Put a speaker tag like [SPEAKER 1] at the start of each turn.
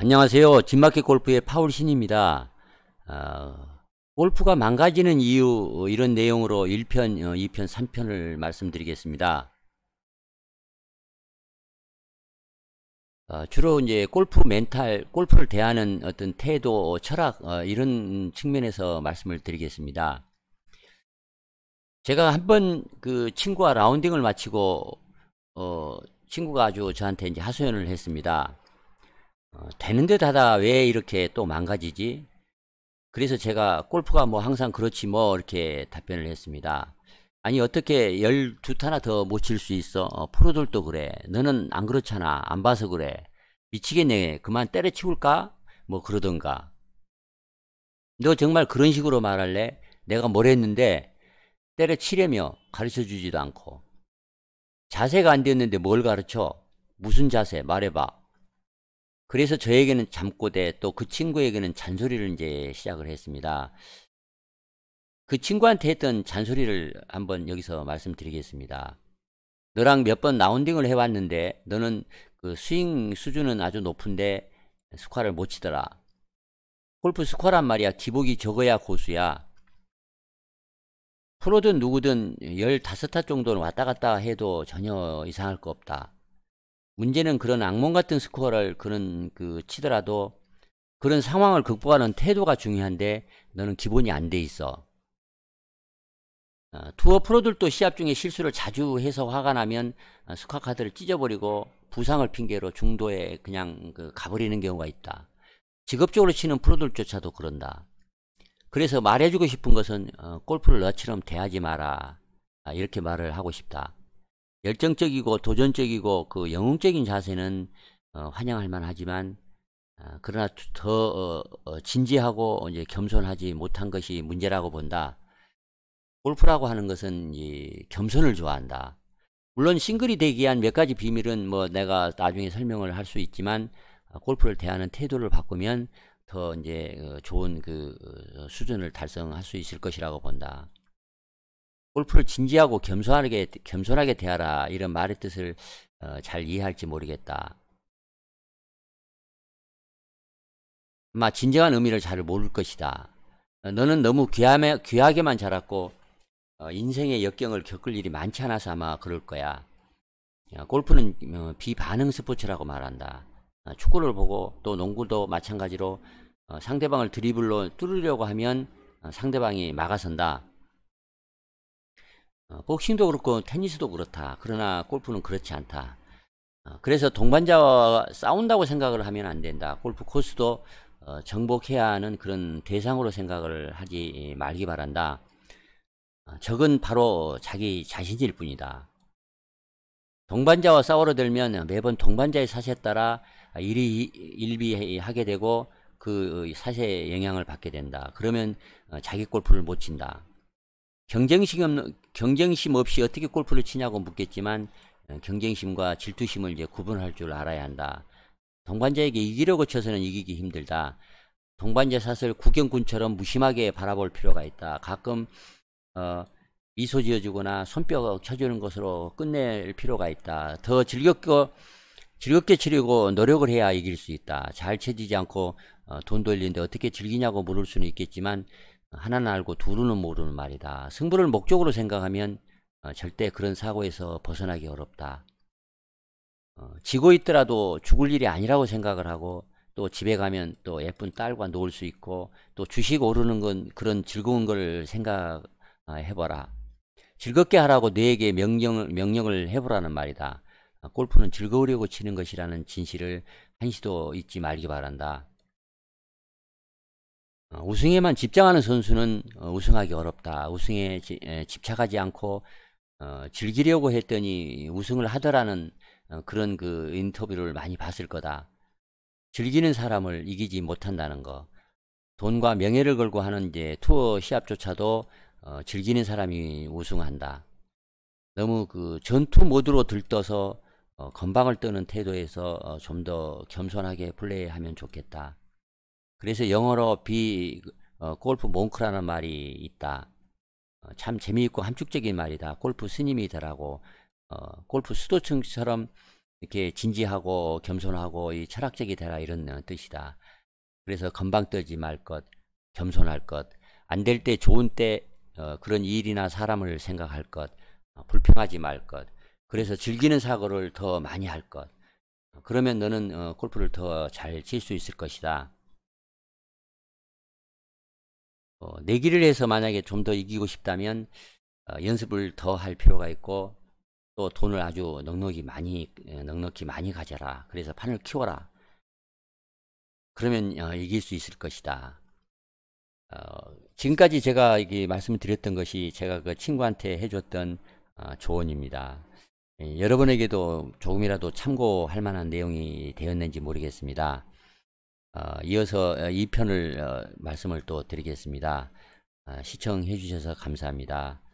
[SPEAKER 1] 안녕하세요. 진마켓 골프의 파울 신입니다. 어, 골프가 망가지는 이유 어, 이런 내용으로 1편, 2편, 어, 3편을 말씀드리겠습니다. 어, 주로 이제 골프 멘탈, 골프를 대하는 어떤 태도, 철학 어, 이런 측면에서 말씀을 드리겠습니다. 제가 한번 그 친구와 라운딩을 마치고 어, 친구가 아주 저한테 이제 하소연을 했습니다. 어, 되는 데다다왜 이렇게 또 망가지지? 그래서 제가 골프가 뭐 항상 그렇지 뭐 이렇게 답변을 했습니다. 아니 어떻게 열두 타나더 못 칠 수 있어? 어, 프로들도 그래. 너는 안 그렇잖아. 안 봐서 그래. 미치겠네. 그만 때려치울까? 뭐 그러던가. 너 정말 그런 식으로 말할래? 내가 뭘 했는데 때려치려며 가르쳐 주지도 않고. 자세가 안되었는데뭘 가르쳐? 무슨 자세? 말해봐. 그래서 저에게는 잠꼬대 또 그 친구에게는 잔소리를 이제 시작을 했습니다. 그 친구한테 했던 잔소리를 한번 여기서 말씀드리겠습니다. 너랑 몇 번 라운딩을 해왔는데 너는 그 스윙 수준은 아주 높은데 스쿼를 못 치더라. 골프 스쿼란 말이야 기복이 적어야 고수야. 프로든 누구든 15타 정도는 왔다 갔다 해도 전혀 이상할 거 없다. 문제는 그런 악몽 같은 스코어를 그런 그 치더라도 그런 상황을 극복하는 태도가 중요한데 너는 기본이 안 돼 있어. 어, 투어 프로들도 시합 중에 실수를 자주 해서 화가 나면 어, 스카 카드를 찢어버리고 부상을 핑계로 중도에 그냥 그 가버리는 경우가 있다. 직업적으로 치는 프로들조차도 그런다. 그래서 말해주고 싶은 것은 어, 골프를 너처럼 대하지 마라. 아, 이렇게 말을 하고 싶다. 열정적이고 도전적이고 그 영웅적인 자세는 어, 환영할 만하지만 아, 어, 그러나 더 어, 진지하고 이제 겸손하지 못한 것이 문제라고 본다. 골프라고 하는 것은 이 겸손을 좋아한다. 물론 싱글이 되기 위한 몇 가지 비밀은 뭐 내가 나중에 설명을 할 수 있지만 아, 골프를 대하는 태도를 바꾸면 더 이제 어, 좋은 그 어, 수준을 달성할 수 있을 것이라고 본다. 골프를 진지하고 겸손하게 겸손하게 대하라 이런 말의 뜻을 어, 잘 이해할지 모르겠다. 아마 진정한 의미를 잘 모를 것이다. 너는 너무 귀함에, 귀하게만 자랐고 어, 인생의 역경을 겪을 일이 많지 않아서 아마 그럴 거야. 어, 골프는 어, 비반응 스포츠라고 말한다. 어, 축구를 보고 또 농구도 마찬가지로 어, 상대방을 드리블로 뚫으려고 하면 어, 상대방이 막아선다. 어, 복싱도 그렇고 테니스도 그렇다. 그러나 골프는 그렇지 않다. 어, 그래서 동반자와 싸운다고 생각을 하면 안 된다. 골프 코스도 어, 정복해야 하는 그런 대상으로 생각을 하지 말기 바란다. 적은 바로 자기 자신일 뿐이다. 동반자와 싸우러 들면 매번 동반자의 사세에 따라 일이 일비하게 되고 그 사세에 영향을 받게 된다. 그러면 자기 골프를 못 친다. 경쟁심 없는 경쟁심 없이 어떻게 골프를 치냐고 묻겠지만 어, 경쟁심과 질투심을 이제 구분할 줄 알아야 한다. 동반자에게 이기려고 쳐서는 이기기 힘들다. 동반자 사슬 구경꾼처럼 무심하게 바라볼 필요가 있다. 가끔 어, 미소 지어주거나 손뼉 쳐주는 것으로 끝낼 필요가 있다. 더즐겁게 즐겁게 치려고 노력을 해야 이길 수 있다. 잘 쳐지지 않고 어, 돈 돌리는데 어떻게 즐기냐고 물을 수는 있겠지만 하나는 알고 두루는 모르는 말이다. 승부를 목적으로 생각하면 어, 절대 그런 사고에서 벗어나기 어렵다. 어, 지고 있더라도 죽을 일이 아니라고 생각을 하고 또 집에 가면 또 예쁜 딸과 놀 수 있고 또 주식 오르는 건 그런 즐거운 걸 생각해봐라. 즐겁게 하라고 뇌에게 명령을, 명령을 해보라는 말이다. 아, 골프는 즐거우려고 치는 것이라는 진실을 한시도 잊지 말기 바란다. 어, 우승에만 집중하는 선수는 어, 우승하기 어렵다. 우승에 집착하지 않고 어, 즐기려고 했더니 우승을 하더라는 그런 그 인터뷰를 많이 봤을 거다. 즐기는 사람을 이기지 못한다는 거. 돈과 명예를 걸고 하는 이제 투어 시합조차도 즐기는 사람이 우승한다. 너무 그 전투 모드로 들떠서 건방을 떠는 태도에서 좀 더 겸손하게 플레이하면 좋겠다. 그래서 영어로 비 어, 골프 몽크라는 말이 있다. 어, 참 재미있고 함축적인 말이다. 골프 스님이더라고. 어, 골프 수도층처럼 이렇게 진지하고 겸손하고 이 철학적이 되라 이런 뜻이다. 그래서 건방 떠지말 것, 겸손할 것, 안 될 때 좋은 때 어, 그런 일이나 사람을 생각할 것, 어, 불평하지 말 것, 그래서 즐기는 사고를 더 많이 할 것. 그러면 너는 어, 골프를 더 잘 칠 수 있을 것이다. 어, 내기를 해서 만약에 좀 더 이기고 싶다면 어, 연습을 더 할 필요가 있고 또 돈을 아주 넉넉히 많이 넉넉히 많이 가져라. 그래서 판을 키워라. 그러면 어, 이길 수 있을 것이다. 어, 지금까지 제가 이게 말씀을 드렸던 것이 제가 그 친구한테 해줬던 어, 조언입니다. 예, 여러분에게도 조금이라도 참고할 만한 내용이 되었는지 모르겠습니다. 어, 이어서 2편을 어, 어, 말씀을 또 드리겠습니다. 아, 시청해 주셔서 감사합니다.